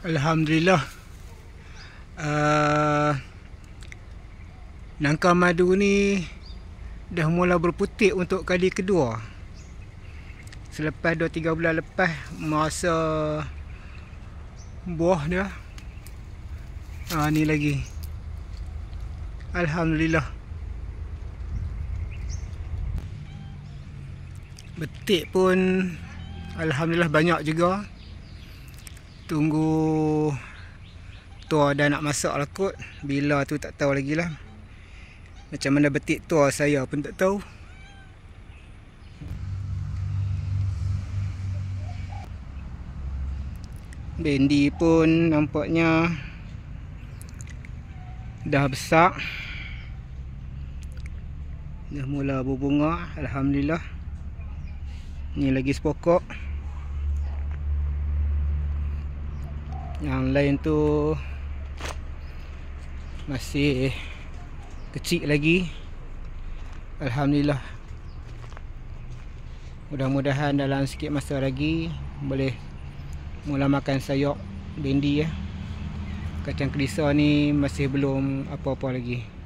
Alhamdulillah uh, Nangka madu ni Dah mula berputik untuk kali kedua Selepas 2-3 bulan lepas Masa Buah dia uh, Ni lagi Alhamdulillah Betik pun Alhamdulillah banyak juga tunggu tua dah nak masak lah kot bila tu tak tahu lagi lah macam mana betik tua saya pun tak tahu bendi pun nampaknya dah besar dah mula berbunga Alhamdulillah ni lagi sepokok yang lain tu masih kecil lagi Alhamdulillah mudah-mudahan dalam sikit masa lagi boleh mula makan sayok bendi ya. kacang kerisau ni masih belum apa-apa lagi